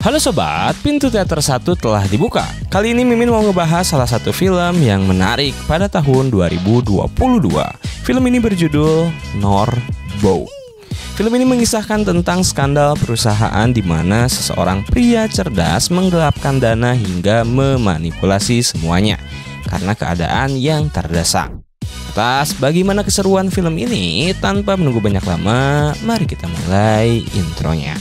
Halo Sobat, pintu teater satu telah dibuka. Kali ini Mimin mau ngebahas salah satu film yang menarik pada tahun 2022. Film ini berjudul Norbo. Film ini mengisahkan tentang skandal perusahaan di mana seseorang pria cerdas menggelapkan dana hingga memanipulasi semuanya karena keadaan yang terdesak. Atas bagaimana keseruan film ini, tanpa menunggu banyak lama, mari kita mulai intronya.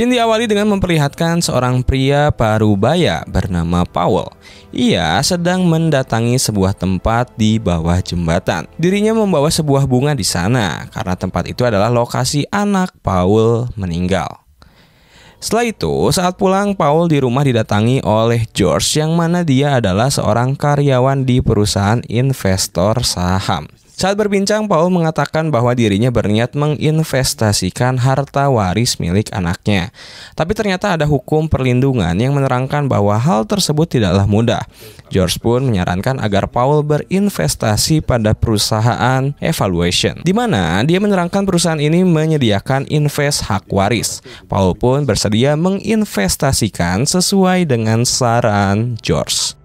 Scene diawali dengan memperlihatkan seorang pria parubaya bernama Powell. Ia sedang mendatangi sebuah tempat di bawah jembatan. Dirinya membawa sebuah bunga di sana karena tempat itu adalah lokasi anak paul meninggal. Setelah itu, saat pulang, Paul di rumah didatangi oleh George yang mana dia adalah seorang karyawan di perusahaan investor saham. Saat berbincang, Paul mengatakan bahwa dirinya berniat menginvestasikan harta waris milik anaknya. Tapi ternyata ada hukum perlindungan yang menerangkan bahwa hal tersebut tidaklah mudah. George pun menyarankan agar Paul berinvestasi pada perusahaan Evaluation, di mana dia menerangkan perusahaan ini menyediakan invest hak waris. Paul pun bersedia menginvestasikan sesuai dengan saran George.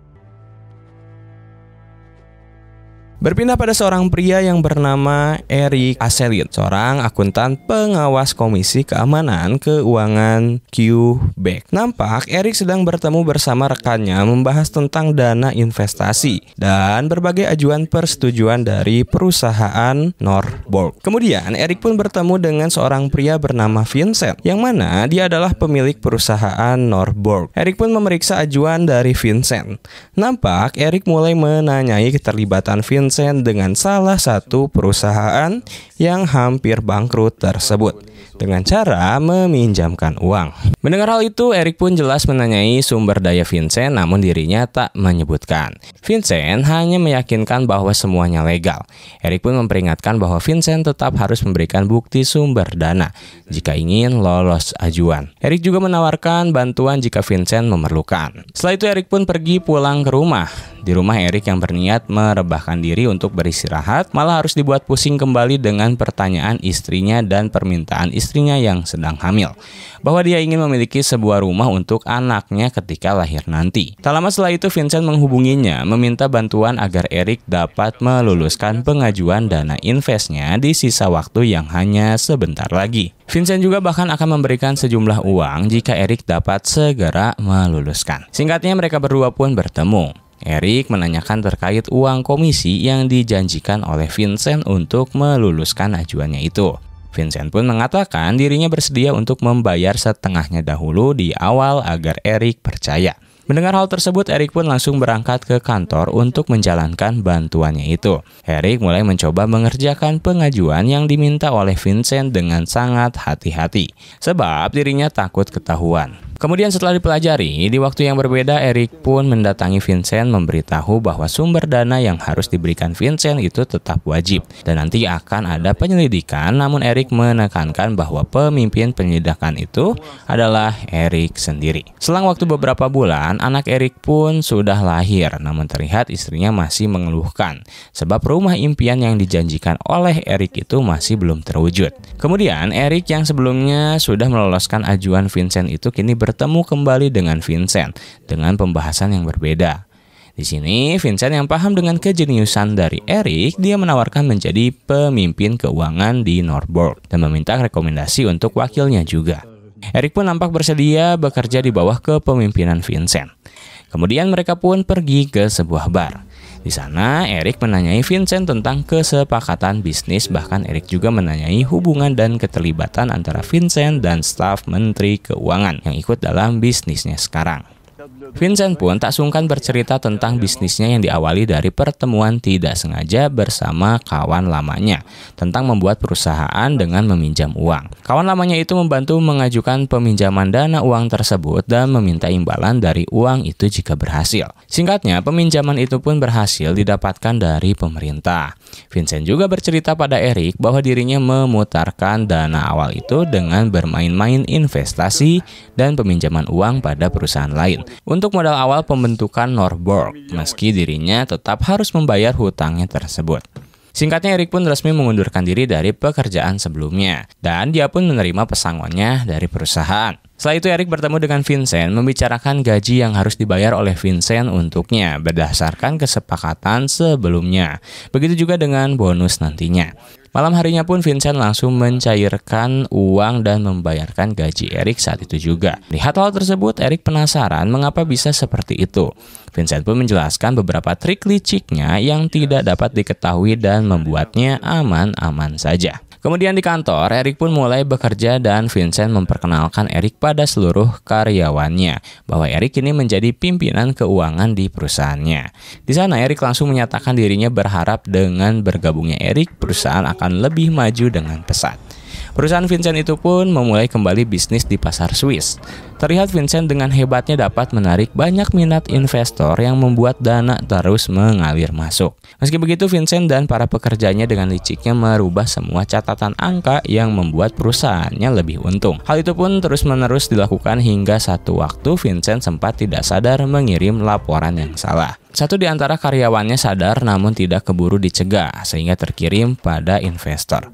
Berpindah pada seorang pria yang bernama Eric Aselit, seorang akuntan pengawas Komisi Keamanan Keuangan Quebec. Nampak Eric sedang bertemu bersama rekannya membahas tentang dana investasi dan berbagai ajuan persetujuan dari perusahaan Norborg. Kemudian Eric pun bertemu dengan seorang pria bernama Vincent, yang mana dia adalah pemilik perusahaan Norborg. Eric pun memeriksa ajuan dari Vincent. Nampak Eric mulai menanyai keterlibatan Vincent Tencent dengan salah satu perusahaan yang hampir bangkrut tersebut dengan cara meminjamkan uang. Mendengar hal itu, Eric pun jelas menanyai sumber daya Vincent namun dirinya tak menyebutkan. Vincent hanya meyakinkan bahwa semuanya legal. Eric pun memperingatkan bahwa Vincent tetap harus memberikan bukti sumber dana jika ingin lolos ajuan. Eric juga menawarkan bantuan jika Vincent memerlukan. Setelah itu Eric pun pergi pulang ke rumah di rumah Erik yang berniat merebahkan diri untuk beristirahat malah harus dibuat pusing kembali dengan pertanyaan istrinya dan permintaan istrinya yang sedang hamil bahwa dia ingin memiliki sebuah rumah untuk anaknya ketika lahir nanti. Tak lama setelah itu Vincent menghubunginya meminta bantuan agar Erik dapat meluluskan pengajuan dana investnya di sisa waktu yang hanya sebentar lagi. Vincent juga bahkan akan memberikan sejumlah uang jika Erik dapat segera meluluskan. Singkatnya mereka berdua pun bertemu. Eric menanyakan terkait uang komisi yang dijanjikan oleh Vincent untuk meluluskan ajuannya itu. Vincent pun mengatakan dirinya bersedia untuk membayar setengahnya dahulu di awal agar Eric percaya. Mendengar hal tersebut, Eric pun langsung berangkat ke kantor untuk menjalankan bantuannya itu. Erik mulai mencoba mengerjakan pengajuan yang diminta oleh Vincent dengan sangat hati-hati, sebab dirinya takut ketahuan. Kemudian setelah dipelajari, di waktu yang berbeda Eric pun mendatangi Vincent memberitahu bahwa sumber dana yang harus diberikan Vincent itu tetap wajib dan nanti akan ada penyelidikan namun Eric menekankan bahwa pemimpin penyelidikan itu adalah Eric sendiri. Selang waktu beberapa bulan, anak Eric pun sudah lahir namun terlihat istrinya masih mengeluhkan sebab rumah impian yang dijanjikan oleh Eric itu masih belum terwujud. Kemudian Eric yang sebelumnya sudah meloloskan ajuan Vincent itu kini bertemu kembali dengan Vincent dengan pembahasan yang berbeda. Di sini, Vincent yang paham dengan kejeniusan dari Eric, dia menawarkan menjadi pemimpin keuangan di Norborg dan meminta rekomendasi untuk wakilnya juga. Eric pun nampak bersedia bekerja di bawah kepemimpinan Vincent. Kemudian mereka pun pergi ke sebuah bar. Di sana, Erik menanyai Vincent tentang kesepakatan bisnis, bahkan Erik juga menanyai hubungan dan keterlibatan antara Vincent dan staf Menteri Keuangan yang ikut dalam bisnisnya sekarang. Vincent pun tak sungkan bercerita tentang bisnisnya yang diawali dari pertemuan tidak sengaja bersama kawan lamanya tentang membuat perusahaan dengan meminjam uang. Kawan lamanya itu membantu mengajukan peminjaman dana uang tersebut dan meminta imbalan dari uang itu jika berhasil. Singkatnya, peminjaman itu pun berhasil didapatkan dari pemerintah. Vincent juga bercerita pada Eric bahwa dirinya memutarkan dana awal itu dengan bermain-main investasi dan peminjaman uang pada perusahaan lain untuk modal awal pembentukan Norborg, meski dirinya tetap harus membayar hutangnya tersebut. Singkatnya Erik pun resmi mengundurkan diri dari pekerjaan sebelumnya dan dia pun menerima pesangonnya dari perusahaan. Setelah itu Erik bertemu dengan Vincent membicarakan gaji yang harus dibayar oleh Vincent untuknya berdasarkan kesepakatan sebelumnya. Begitu juga dengan bonus nantinya. Malam harinya pun Vincent langsung mencairkan uang dan membayarkan gaji Erik saat itu juga. Lihat hal tersebut, Erik penasaran mengapa bisa seperti itu. Vincent pun menjelaskan beberapa trik liciknya yang tidak dapat diketahui dan membuatnya aman-aman saja. Kemudian di kantor, Erik pun mulai bekerja dan Vincent memperkenalkan Erik pada seluruh karyawannya bahwa Erik ini menjadi pimpinan keuangan di perusahaannya. Di sana Erik langsung menyatakan dirinya berharap dengan bergabungnya Erik, perusahaan akan lebih maju dengan pesat. Perusahaan Vincent itu pun memulai kembali bisnis di pasar Swiss. Terlihat Vincent dengan hebatnya dapat menarik banyak minat investor yang membuat dana terus mengalir masuk. Meski begitu, Vincent dan para pekerjanya dengan liciknya merubah semua catatan angka yang membuat perusahaannya lebih untung. Hal itu pun terus-menerus dilakukan hingga satu waktu Vincent sempat tidak sadar mengirim laporan yang salah. Satu di antara karyawannya sadar namun tidak keburu dicegah sehingga terkirim pada investor.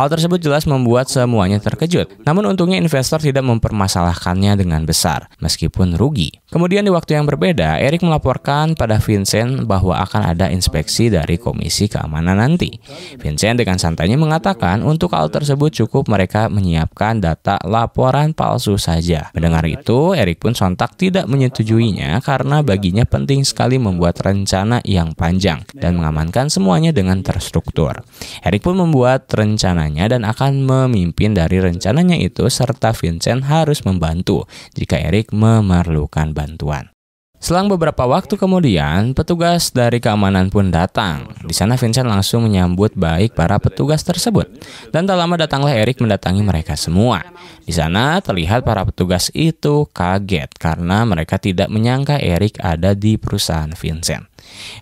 Hal tersebut jelas membuat semuanya terkejut. Namun untungnya investor tidak mempermasalahkannya dengan besar meskipun rugi. Kemudian di waktu yang berbeda, Eric melaporkan pada Vincent bahwa akan ada inspeksi dari Komisi Keamanan nanti. Vincent dengan santainya mengatakan untuk hal tersebut cukup mereka menyiapkan data laporan palsu saja. Mendengar itu, Eric pun sontak tidak menyetujuinya karena baginya penting sekali membuat membuat rencana yang panjang dan mengamankan semuanya dengan terstruktur. Erik pun membuat rencananya dan akan memimpin dari rencananya itu serta Vincent harus membantu jika Erik memerlukan bantuan. Selang beberapa waktu kemudian, petugas dari keamanan pun datang. Di sana Vincent langsung menyambut baik para petugas tersebut. Dan tak lama datanglah Eric mendatangi mereka semua. Di sana terlihat para petugas itu kaget karena mereka tidak menyangka Eric ada di perusahaan Vincent.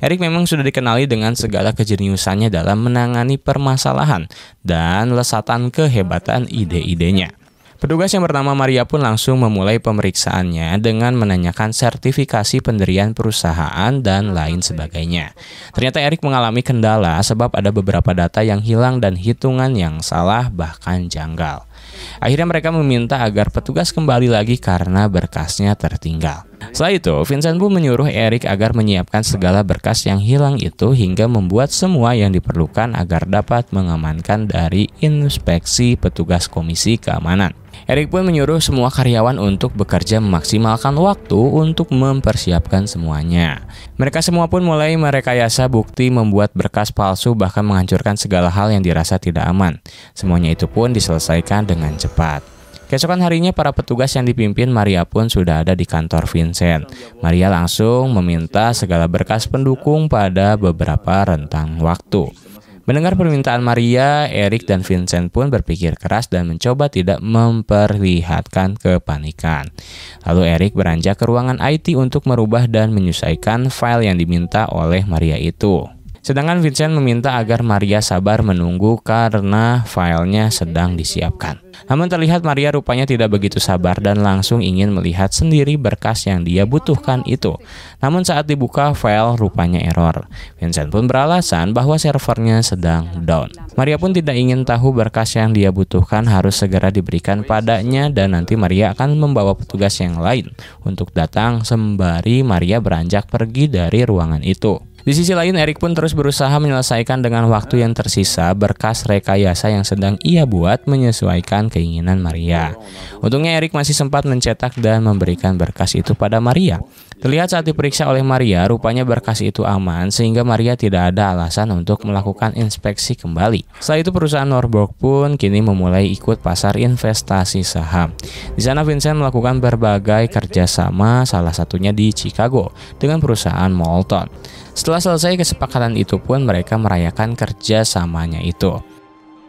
Eric memang sudah dikenali dengan segala kejeniusannya dalam menangani permasalahan dan lesatan kehebatan ide-idenya. Petugas yang bernama Maria pun langsung memulai pemeriksaannya dengan menanyakan sertifikasi pendirian perusahaan dan lain sebagainya. Ternyata Erik mengalami kendala sebab ada beberapa data yang hilang dan hitungan yang salah bahkan janggal. Akhirnya mereka meminta agar petugas kembali lagi karena berkasnya tertinggal. Setelah itu, Vincent pun menyuruh Erik agar menyiapkan segala berkas yang hilang itu hingga membuat semua yang diperlukan agar dapat mengamankan dari inspeksi petugas komisi keamanan. Erik pun menyuruh semua karyawan untuk bekerja memaksimalkan waktu untuk mempersiapkan semuanya. Mereka semua pun mulai merekayasa bukti membuat berkas palsu bahkan menghancurkan segala hal yang dirasa tidak aman. Semuanya itu pun diselesaikan dengan cepat. Keesokan harinya para petugas yang dipimpin Maria pun sudah ada di kantor Vincent. Maria langsung meminta segala berkas pendukung pada beberapa rentang waktu. Mendengar permintaan Maria, Erik dan Vincent pun berpikir keras dan mencoba tidak memperlihatkan kepanikan. Lalu Erik beranjak ke ruangan IT untuk merubah dan menyesuaikan file yang diminta oleh Maria itu. Sedangkan Vincent meminta agar Maria sabar menunggu karena filenya sedang disiapkan. Namun terlihat Maria rupanya tidak begitu sabar dan langsung ingin melihat sendiri berkas yang dia butuhkan itu. Namun saat dibuka file rupanya error. Vincent pun beralasan bahwa servernya sedang down. Maria pun tidak ingin tahu berkas yang dia butuhkan harus segera diberikan padanya dan nanti Maria akan membawa petugas yang lain untuk datang sembari Maria beranjak pergi dari ruangan itu. Di sisi lain, Erik pun terus berusaha menyelesaikan dengan waktu yang tersisa berkas rekayasa yang sedang ia buat menyesuaikan keinginan Maria. Untungnya Erik masih sempat mencetak dan memberikan berkas itu pada Maria. Terlihat saat diperiksa oleh Maria, rupanya berkas itu aman sehingga Maria tidak ada alasan untuk melakukan inspeksi kembali. Setelah itu perusahaan Norborg pun kini memulai ikut pasar investasi saham. Di sana Vincent melakukan berbagai kerjasama, salah satunya di Chicago dengan perusahaan Molton. Setelah selesai kesepakatan itu pun mereka merayakan kerjasamanya itu.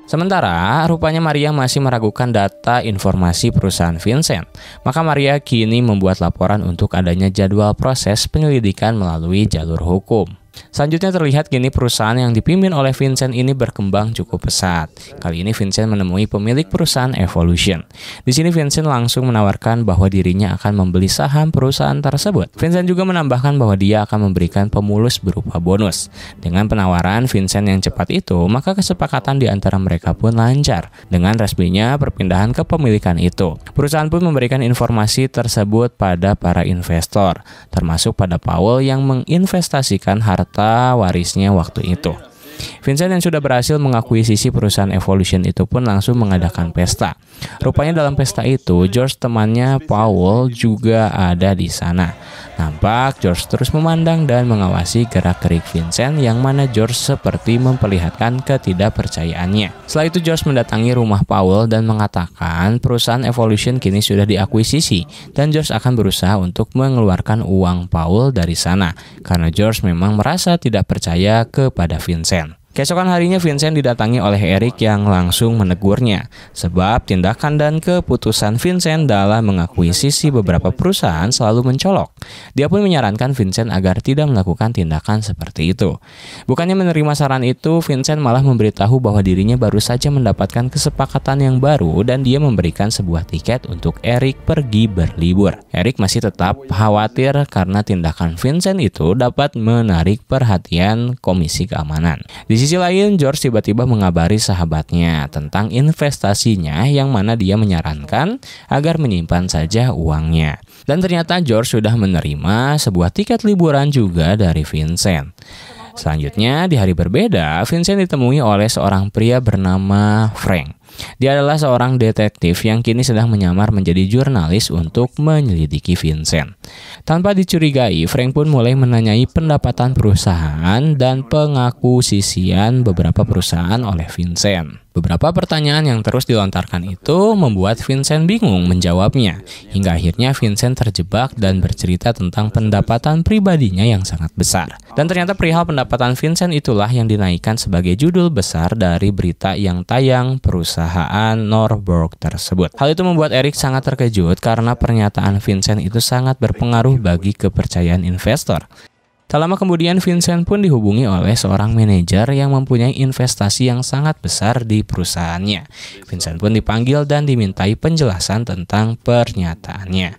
Sementara, rupanya Maria masih meragukan data informasi perusahaan Vincent. Maka Maria kini membuat laporan untuk adanya jadwal proses penyelidikan melalui jalur hukum. Selanjutnya terlihat kini perusahaan yang dipimpin oleh Vincent ini berkembang cukup pesat. Kali ini Vincent menemui pemilik perusahaan Evolution. Di sini Vincent langsung menawarkan bahwa dirinya akan membeli saham perusahaan tersebut. Vincent juga menambahkan bahwa dia akan memberikan pemulus berupa bonus. Dengan penawaran Vincent yang cepat itu, maka kesepakatan di antara mereka pun lancar dengan resminya perpindahan kepemilikan itu. Perusahaan pun memberikan informasi tersebut pada para investor, termasuk pada Powell yang menginvestasikan harta harta warisnya waktu itu. Vincent yang sudah berhasil mengakuisisi perusahaan Evolution itu pun langsung mengadakan pesta. Rupanya dalam pesta itu, George temannya Paul juga ada di sana. Nampak George terus memandang dan mengawasi gerak-gerik Vincent yang mana George seperti memperlihatkan ketidakpercayaannya. Setelah itu George mendatangi rumah Paul dan mengatakan perusahaan Evolution kini sudah diakuisisi dan George akan berusaha untuk mengeluarkan uang Paul dari sana karena George memang merasa tidak percaya kepada Vincent. Keesokan harinya Vincent didatangi oleh Eric yang langsung menegurnya sebab tindakan dan keputusan Vincent dalam mengakuisisi beberapa perusahaan selalu mencolok. Dia pun menyarankan Vincent agar tidak melakukan tindakan seperti itu. Bukannya menerima saran itu, Vincent malah memberitahu bahwa dirinya baru saja mendapatkan kesepakatan yang baru dan dia memberikan sebuah tiket untuk Eric pergi berlibur. Eric masih tetap khawatir karena tindakan Vincent itu dapat menarik perhatian Komisi Keamanan. Di sisi lain, George tiba-tiba mengabari sahabatnya tentang investasinya yang mana dia menyarankan agar menyimpan saja uangnya. Dan ternyata George sudah menerima sebuah tiket liburan juga dari Vincent. Selanjutnya, di hari berbeda, Vincent ditemui oleh seorang pria bernama Frank. Dia adalah seorang detektif yang kini sedang menyamar menjadi jurnalis untuk menyelidiki Vincent. Tanpa dicurigai, Frank pun mulai menanyai pendapatan perusahaan dan pengaku sisian beberapa perusahaan oleh Vincent. Beberapa pertanyaan yang terus dilontarkan itu membuat Vincent bingung menjawabnya, hingga akhirnya Vincent terjebak dan bercerita tentang pendapatan pribadinya yang sangat besar. Dan ternyata perihal pendapatan Vincent itulah yang dinaikkan sebagai judul besar dari berita yang tayang perusahaan Norberg tersebut. Hal itu membuat Eric sangat terkejut karena pernyataan Vincent itu sangat berpengaruh berpengaruh bagi kepercayaan investor. Tak lama kemudian Vincent pun dihubungi oleh seorang manajer yang mempunyai investasi yang sangat besar di perusahaannya. Vincent pun dipanggil dan dimintai penjelasan tentang pernyataannya.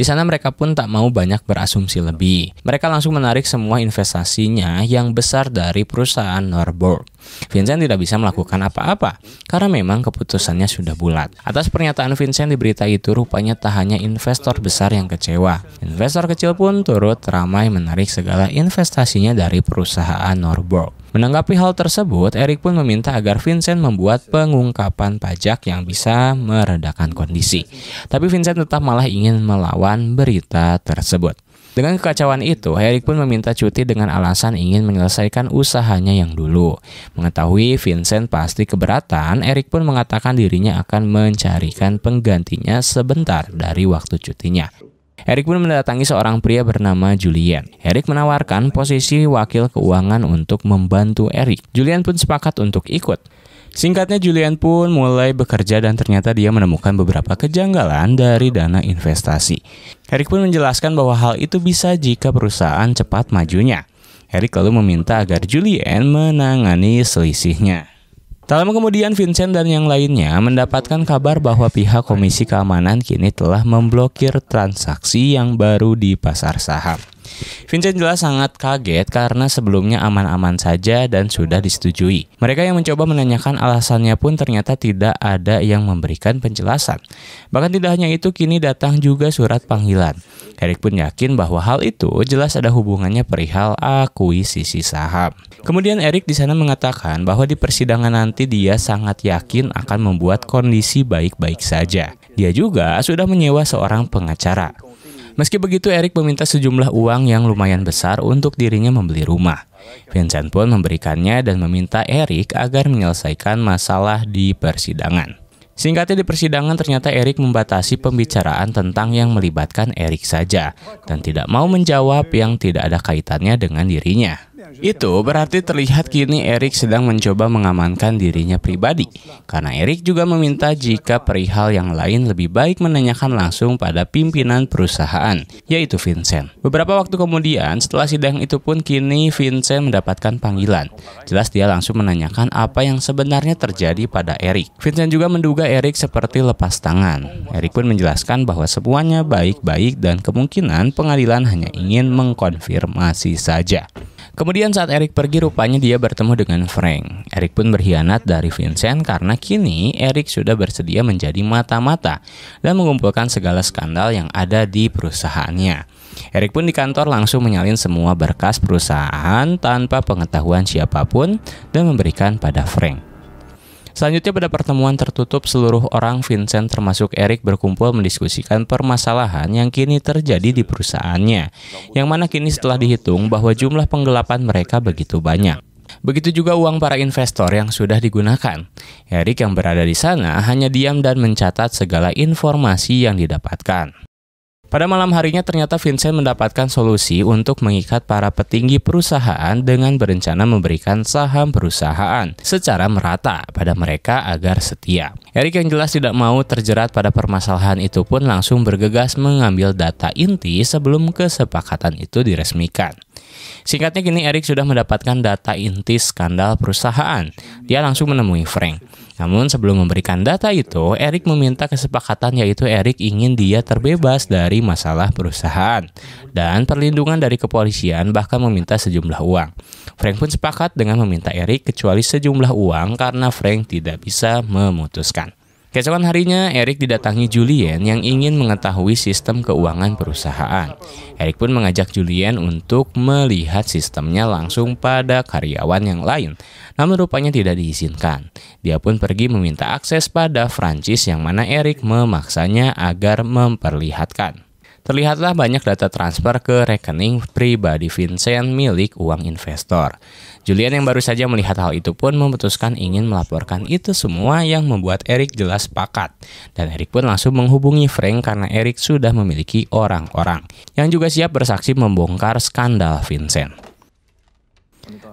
Di sana mereka pun tak mau banyak berasumsi lebih. Mereka langsung menarik semua investasinya yang besar dari perusahaan Norberg. Vincent tidak bisa melakukan apa-apa karena memang keputusannya sudah bulat. Atas pernyataan Vincent di berita itu rupanya tak hanya investor besar yang kecewa. Investor kecil pun turut ramai menarik segala investasinya dari perusahaan Norberg. Menanggapi hal tersebut, Erik pun meminta agar Vincent membuat pengungkapan pajak yang bisa meredakan kondisi. Tapi Vincent tetap malah ingin melawan berita tersebut. Dengan kekacauan itu, Erik pun meminta cuti dengan alasan ingin menyelesaikan usahanya yang dulu. Mengetahui Vincent pasti keberatan, Erik pun mengatakan dirinya akan mencarikan penggantinya sebentar dari waktu cutinya. Eric pun mendatangi seorang pria bernama Julian. Eric menawarkan posisi wakil keuangan untuk membantu Eric. Julian pun sepakat untuk ikut. Singkatnya Julian pun mulai bekerja dan ternyata dia menemukan beberapa kejanggalan dari dana investasi. Eric pun menjelaskan bahwa hal itu bisa jika perusahaan cepat majunya. Eric lalu meminta agar Julian menangani selisihnya. Tak lama kemudian Vincent dan yang lainnya mendapatkan kabar bahwa pihak Komisi Keamanan kini telah memblokir transaksi yang baru di pasar saham. Vincent jelas sangat kaget karena sebelumnya aman-aman saja dan sudah disetujui. Mereka yang mencoba menanyakan alasannya pun ternyata tidak ada yang memberikan penjelasan. Bahkan tidak hanya itu, kini datang juga surat panggilan. Eric pun yakin bahwa hal itu jelas ada hubungannya perihal akuisisi saham. Kemudian Eric di sana mengatakan bahwa di persidangan nanti dia sangat yakin akan membuat kondisi baik-baik saja. Dia juga sudah menyewa seorang pengacara. Meski begitu, Erik meminta sejumlah uang yang lumayan besar untuk dirinya membeli rumah. Vincent pun memberikannya dan meminta Erik agar menyelesaikan masalah di persidangan. Singkatnya di persidangan ternyata Erik membatasi pembicaraan tentang yang melibatkan Erik saja dan tidak mau menjawab yang tidak ada kaitannya dengan dirinya. Itu berarti terlihat kini Erik sedang mencoba mengamankan dirinya pribadi, karena Erik juga meminta jika perihal yang lain lebih baik menanyakan langsung pada pimpinan perusahaan, yaitu Vincent. Beberapa waktu kemudian, setelah sidang itu pun kini Vincent mendapatkan panggilan. Jelas dia langsung menanyakan apa yang sebenarnya terjadi pada Erik. Vincent juga menduga Erik seperti lepas tangan. Erik pun menjelaskan bahwa semuanya baik-baik dan kemungkinan pengadilan hanya ingin mengkonfirmasi saja. Kemudian saat Eric pergi rupanya dia bertemu dengan Frank. Eric pun berkhianat dari Vincent karena kini Eric sudah bersedia menjadi mata-mata dan mengumpulkan segala skandal yang ada di perusahaannya. Eric pun di kantor langsung menyalin semua berkas perusahaan tanpa pengetahuan siapapun dan memberikan pada Frank. Selanjutnya pada pertemuan tertutup seluruh orang Vincent termasuk Eric berkumpul mendiskusikan permasalahan yang kini terjadi di perusahaannya, yang mana kini setelah dihitung bahwa jumlah penggelapan mereka begitu banyak. Begitu juga uang para investor yang sudah digunakan. Eric yang berada di sana hanya diam dan mencatat segala informasi yang didapatkan. Pada malam harinya ternyata Vincent mendapatkan solusi untuk mengikat para petinggi perusahaan dengan berencana memberikan saham perusahaan secara merata pada mereka agar setia. Eric yang jelas tidak mau terjerat pada permasalahan itu pun langsung bergegas mengambil data inti sebelum kesepakatan itu diresmikan. Singkatnya kini Eric sudah mendapatkan data inti skandal perusahaan. Dia langsung menemui Frank. Namun sebelum memberikan data itu, Eric meminta kesepakatan yaitu Eric ingin dia terbebas dari masalah perusahaan dan perlindungan dari kepolisian bahkan meminta sejumlah uang. Frank pun sepakat dengan meminta Eric kecuali sejumlah uang karena Frank tidak bisa memutuskan. Keesokan harinya, Erik didatangi Julian yang ingin mengetahui sistem keuangan perusahaan. Erik pun mengajak Julian untuk melihat sistemnya langsung pada karyawan yang lain, namun rupanya tidak diizinkan. Dia pun pergi meminta akses pada Francis yang mana Erik memaksanya agar memperlihatkan terlihatlah banyak data transfer ke rekening pribadi Vincent milik uang investor. Julian yang baru saja melihat hal itu pun memutuskan ingin melaporkan itu semua yang membuat Eric jelas sepakat. Dan Eric pun langsung menghubungi Frank karena Eric sudah memiliki orang-orang yang juga siap bersaksi membongkar skandal Vincent.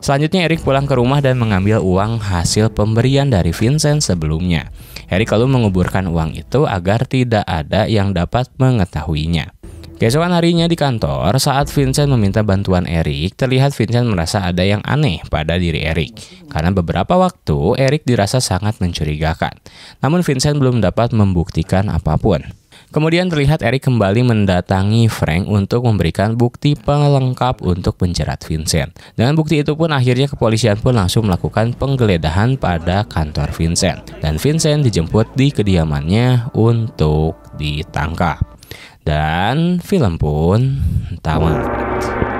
Selanjutnya Eric pulang ke rumah dan mengambil uang hasil pemberian dari Vincent sebelumnya. Eric lalu menguburkan uang itu agar tidak ada yang dapat mengetahuinya. Keesokan harinya di kantor, saat Vincent meminta bantuan Eric, terlihat Vincent merasa ada yang aneh pada diri Eric. Karena beberapa waktu, Eric dirasa sangat mencurigakan. Namun Vincent belum dapat membuktikan apapun. Kemudian terlihat Eric kembali mendatangi Frank untuk memberikan bukti pelengkap untuk menjerat Vincent. Dengan bukti itu pun akhirnya kepolisian pun langsung melakukan penggeledahan pada kantor Vincent. Dan Vincent dijemput di kediamannya untuk ditangkap. Dan film pun tamat.